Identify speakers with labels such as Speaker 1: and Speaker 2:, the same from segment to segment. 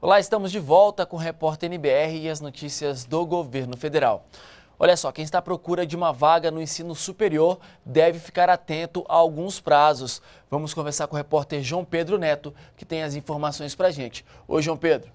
Speaker 1: Olá, estamos de volta com o Repórter NBR e as notícias do governo federal. Olha só, quem está à procura de uma vaga no ensino superior deve ficar atento a alguns prazos. Vamos conversar com o repórter João Pedro Neto, que tem as informações para a gente.
Speaker 2: Oi, João Pedro.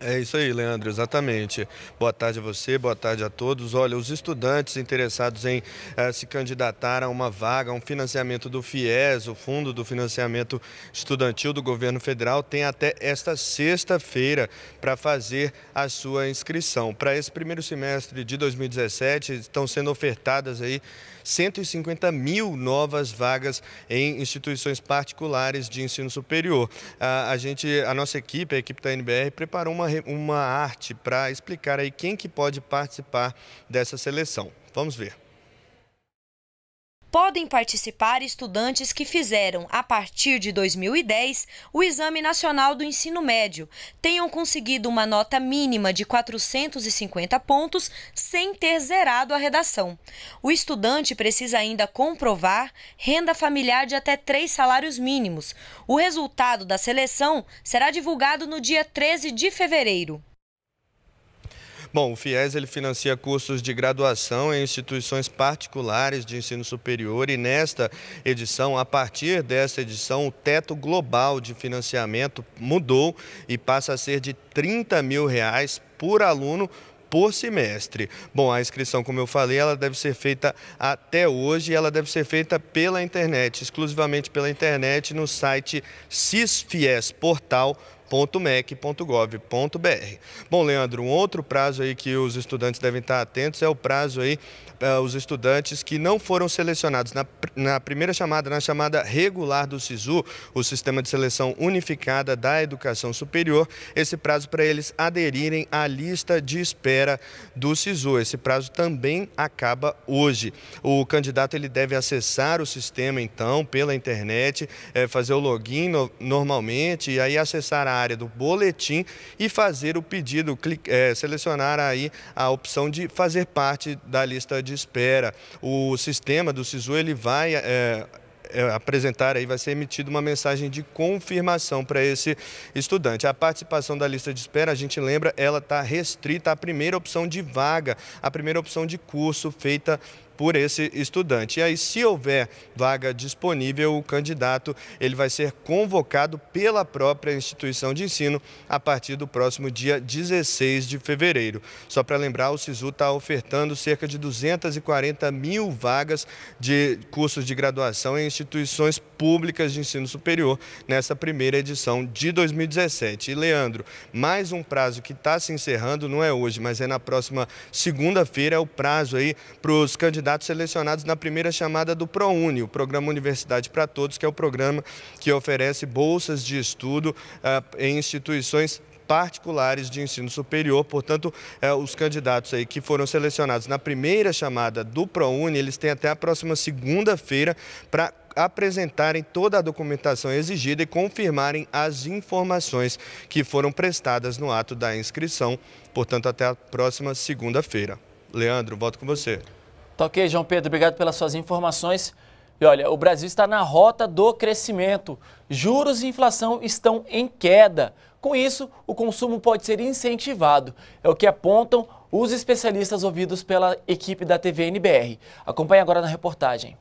Speaker 2: É isso aí, Leandro, exatamente. Boa tarde a você, boa tarde a todos. Olha, os estudantes interessados em eh, se candidatar a uma vaga, a um financiamento do FIES, o Fundo do Financiamento Estudantil do Governo Federal, têm até esta sexta-feira para fazer a sua inscrição. Para esse primeiro semestre de 2017, estão sendo ofertadas aí 150 mil novas vagas em instituições particulares de ensino superior. A, a gente, a nossa equipe, a equipe da NBR, preparou uma uma arte para explicar aí quem que pode participar dessa seleção. Vamos ver. Podem participar estudantes que fizeram, a partir de 2010, o Exame Nacional do Ensino Médio, tenham conseguido uma nota mínima de 450 pontos sem ter zerado a redação. O estudante precisa ainda comprovar renda familiar de até três salários mínimos. O resultado da seleção será divulgado no dia 13 de fevereiro. Bom, o FIES ele financia cursos de graduação em instituições particulares de ensino superior e nesta edição, a partir dessa edição, o teto global de financiamento mudou e passa a ser de 30 mil reais por aluno por semestre. Bom, a inscrição, como eu falei, ela deve ser feita até hoje e ela deve ser feita pela internet, exclusivamente pela internet, no site cisfiesportal.com .mec.gov.br. Bom, Leandro, um outro prazo aí que os estudantes devem estar atentos é o prazo aí para é, os estudantes que não foram selecionados na, na primeira chamada, na chamada regular do SISU, o Sistema de Seleção Unificada da Educação Superior, esse prazo para eles aderirem à lista de espera do SISU. Esse prazo também acaba hoje. O candidato ele deve acessar o sistema então pela internet, é, fazer o login no, normalmente e aí acessar a área do boletim e fazer o pedido, clic, é, selecionar aí a opção de fazer parte da lista de espera. O sistema do SISU ele vai é, é apresentar aí vai ser emitida uma mensagem de confirmação para esse estudante. A participação da lista de espera, a gente lembra, ela está restrita à primeira opção de vaga, à primeira opção de curso feita por esse estudante. E aí, se houver vaga disponível, o candidato ele vai ser convocado pela própria instituição de ensino a partir do próximo dia 16 de fevereiro. Só para lembrar, o SISU está ofertando cerca de 240 mil vagas de cursos de graduação em instituições públicas de ensino superior nessa primeira edição de 2017. E, Leandro, mais um prazo que está se encerrando, não é hoje, mas é na próxima segunda-feira, é o prazo aí para os candidatos candidatos selecionados na primeira chamada do ProUni, o Programa Universidade para Todos, que é o programa que oferece bolsas de estudo ah, em instituições particulares de ensino superior. Portanto, eh, os candidatos aí que foram selecionados na primeira chamada do ProUni, eles têm até a próxima segunda-feira para apresentarem toda a documentação exigida e confirmarem as informações que foram prestadas no ato da inscrição. Portanto, até a próxima segunda-feira. Leandro, volto com você.
Speaker 1: Tá ok, João Pedro, obrigado pelas suas informações. E olha, o Brasil está na rota do crescimento. Juros e inflação estão em queda. Com isso, o consumo pode ser incentivado. É o que apontam os especialistas ouvidos pela equipe da TVNBR. Acompanhe agora na
Speaker 3: reportagem.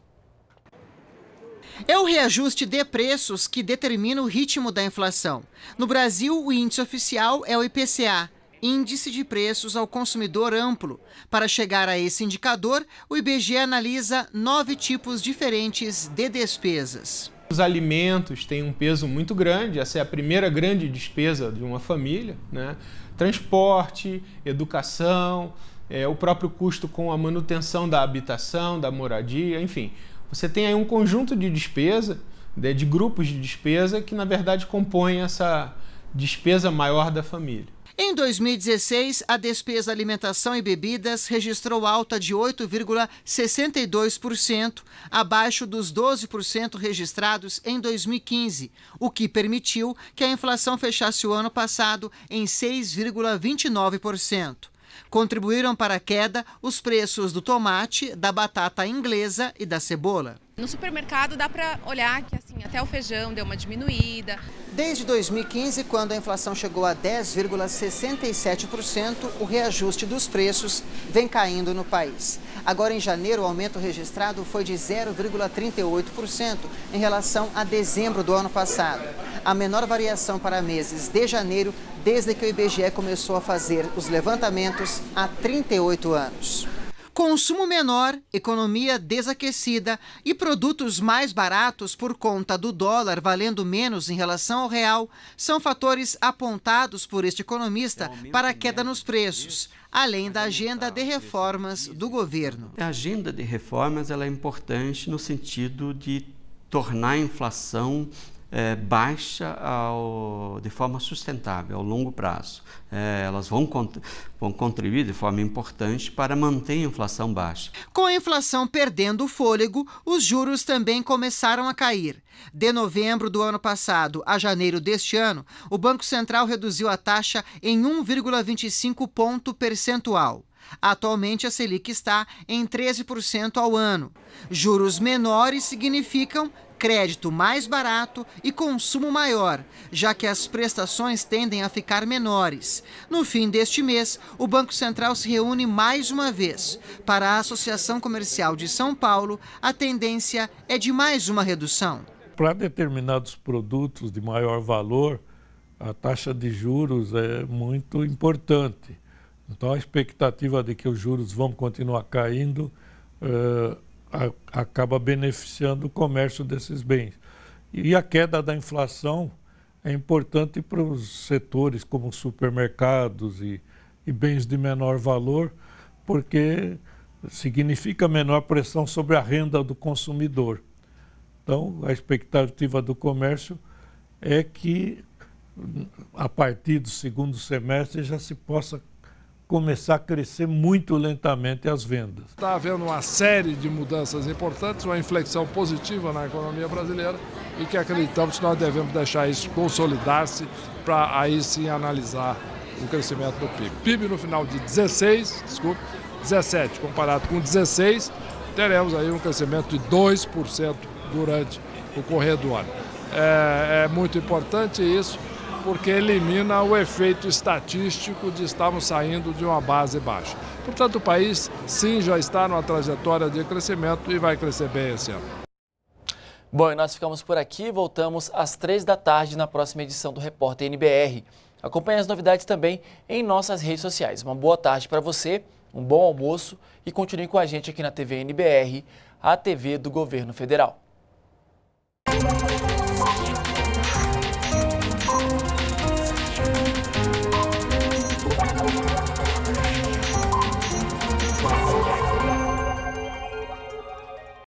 Speaker 3: É o reajuste de preços que determina o ritmo da inflação. No Brasil, o índice oficial é o IPCA, Índice de Preços ao Consumidor Amplo. Para chegar a esse indicador, o IBGE analisa nove tipos
Speaker 2: diferentes de despesas. Os alimentos têm um peso muito grande, essa é a primeira grande despesa de uma família. Né? Transporte, educação, é, o próprio custo com a manutenção da habitação, da moradia, enfim. Você tem aí um conjunto de despesa, de, né, de grupos de despesa, que na verdade compõem essa despesa maior da família.
Speaker 3: Em 2016, a despesa alimentação e bebidas registrou alta de 8,62%, abaixo dos 12% registrados em 2015, o que permitiu que a inflação fechasse o ano passado em 6,29%. Contribuíram para a queda os preços do tomate, da batata inglesa e da cebola.
Speaker 1: No supermercado dá para olhar que assim, até o feijão deu uma diminuída.
Speaker 3: Desde 2015, quando a inflação chegou a 10,67%, o reajuste dos preços vem caindo no país. Agora em janeiro, o aumento registrado foi de 0,38% em relação a dezembro do ano passado. A menor variação para meses de janeiro desde que o IBGE começou a fazer os levantamentos há 38 anos consumo menor, economia desaquecida e produtos mais baratos por conta do dólar valendo menos em relação ao real são fatores apontados por este economista é para a queda nos preços, além da agenda de
Speaker 2: reformas do governo. A agenda de reformas ela é importante no sentido de tornar a inflação é, baixa ao, de forma sustentável, ao longo prazo. É, elas vão, cont vão contribuir de forma importante para manter a inflação baixa.
Speaker 3: Com a inflação perdendo o fôlego, os juros também começaram a cair. De novembro do ano passado a janeiro deste ano, o Banco Central reduziu a taxa em 1,25 ponto percentual. Atualmente a Selic está em 13% ao ano. Juros menores significam crédito mais barato e consumo maior, já que as prestações tendem a ficar menores. No fim deste mês, o Banco Central se reúne mais uma vez. Para a Associação Comercial de São Paulo, a tendência é de mais uma redução.
Speaker 1: Para determinados produtos de maior valor, a taxa de juros é muito importante. Então, a expectativa de que os juros vão continuar caindo uh, a, acaba beneficiando o comércio desses bens. E a queda da inflação é importante para os setores como supermercados e, e bens de menor valor, porque significa menor pressão sobre a renda do consumidor. Então, a expectativa do comércio é que, a partir do segundo semestre, já se possa começar a crescer muito lentamente as vendas. Está havendo uma série de mudanças importantes, uma inflexão positiva na economia brasileira e que acreditamos que nós devemos deixar isso consolidar-se para aí sim analisar o crescimento do PIB. PIB no final de 16, desculpe, 17, comparado com 16, teremos aí um crescimento de 2% durante o correr do ano. É, é muito importante isso porque elimina o efeito estatístico de estarmos saindo de uma base baixa. Portanto, o país sim já está numa trajetória de crescimento e vai crescer bem esse ano. Bom, e nós ficamos por aqui. Voltamos às três da tarde na próxima edição do Repórter NBR. Acompanhe as novidades também em nossas redes sociais. Uma boa tarde para você, um bom almoço e continue com a gente aqui na TV NBR, a TV do Governo Federal.